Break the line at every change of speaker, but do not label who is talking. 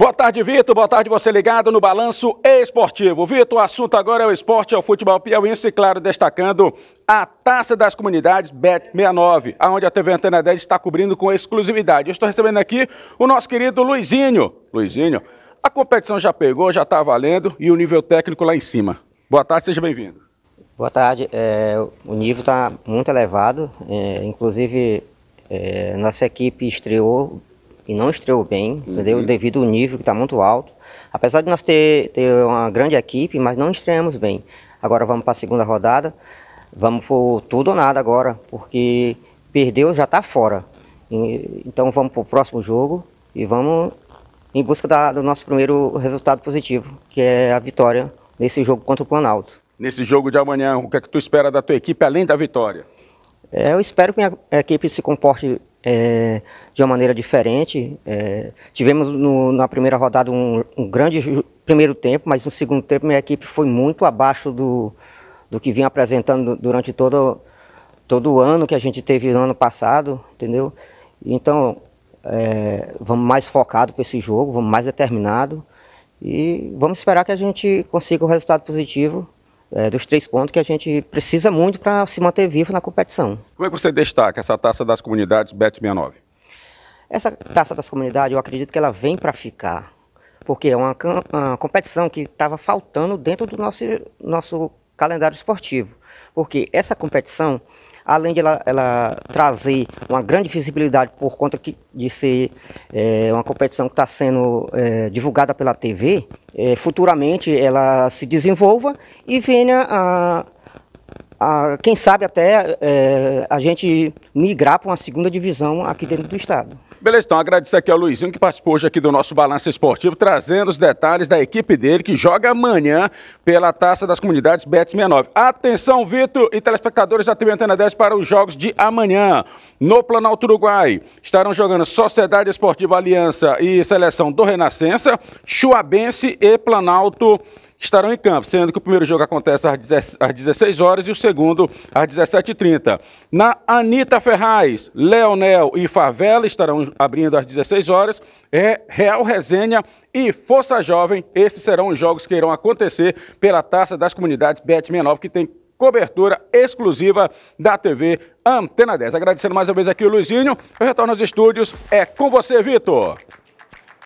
Boa tarde, Vitor. Boa tarde, você ligado no Balanço Esportivo. Vitor, o assunto agora é o esporte, é o futebol piauiense, e claro, destacando a Taça das Comunidades Bet69, aonde a TV Antena 10 está cobrindo com exclusividade. Eu estou recebendo aqui o nosso querido Luizinho. Luizinho, a competição já pegou, já está valendo e o nível técnico lá em cima. Boa tarde, seja bem-vindo.
Boa tarde. É, o nível está muito elevado, é, inclusive é, nossa equipe estreou e não estreou bem, uhum. entendeu? Devido ao nível que está muito alto. Apesar de nós ter, ter uma grande equipe, mas não estreamos bem. Agora vamos para a segunda rodada, vamos por tudo ou nada agora, porque perdeu já está fora. E, então vamos para o próximo jogo e vamos em busca da, do nosso primeiro resultado positivo, que é a vitória nesse jogo contra o Planalto.
Nesse jogo de amanhã, o que é que tu espera da tua equipe além da vitória?
É, eu espero que minha equipe se comporte é, de uma maneira diferente. É, tivemos no, na primeira rodada um, um, grande primeiro tempo, mas no segundo tempo minha equipe foi muito abaixo do, do que vinha apresentando durante todo, todo o ano que a gente teve no ano passado, entendeu? Então, é, vamos mais focado para esse jogo, vamos mais determinado e vamos esperar que a gente consiga um resultado positivo é, dos três pontos que a gente precisa muito para se manter vivo na competição.
Como é que você destaca essa taça das comunidades Bet69?
Essa taça das comunidades, eu acredito que ela vem para ficar, porque é uma, uma competição que estava faltando dentro do nosso, nosso calendário esportivo. Porque essa competição, além de ela, ela trazer uma grande visibilidade por conta que, de ser é, uma competição que está sendo é, divulgada pela TV, é, eh, futuramente ela se desenvolva e venha a, a quem sabe até a gente migrar para uma segunda divisão aqui dentro do estado.
Beleza, então agradeço aqui ao Luizinho que participou hoje aqui do nosso Balanço Esportivo, trazendo os detalhes da equipe dele que joga amanhã pela Taça das Comunidades Bet69. Atenção, Vitor e telespectadores da TV Antena 10 para os jogos de amanhã. No Planalto Uruguai, estarão jogando Sociedade Esportiva Aliança e Seleção do Renascença, Chuabense e Planalto Uruguai estarão em campo, sendo que o primeiro jogo acontece às 16 horas e o segundo às 17h30. Na Anitta Ferraz, Leonel e Favela estarão abrindo às 16 horas, é Real Resenha e Força Jovem, esses serão os jogos que irão acontecer pela Taça das Comunidades Bet 69, que tem cobertura exclusiva da TV Antena 10. Agradecendo mais uma vez aqui o Luizinho, eu retorno aos estúdios, é com você, Vitor!